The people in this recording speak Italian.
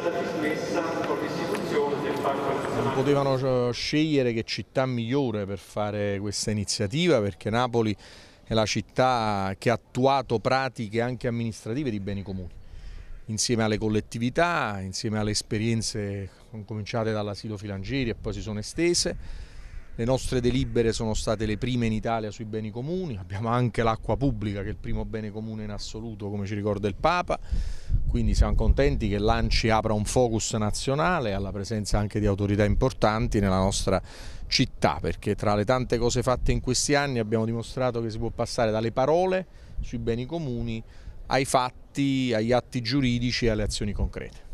stata dismessa con l'istituzione del Parco Nazionale. Potevano eh, scegliere che città migliore per fare questa iniziativa perché Napoli è la città che ha attuato pratiche anche amministrative di beni comuni insieme alle collettività, insieme alle esperienze cominciate dall'asilo Filangieri e poi si sono estese le nostre delibere sono state le prime in Italia sui beni comuni, abbiamo anche l'acqua pubblica che è il primo bene comune in assoluto come ci ricorda il Papa, quindi siamo contenti che l'Anci apra un focus nazionale alla presenza anche di autorità importanti nella nostra città perché tra le tante cose fatte in questi anni abbiamo dimostrato che si può passare dalle parole sui beni comuni ai fatti, agli atti giuridici e alle azioni concrete.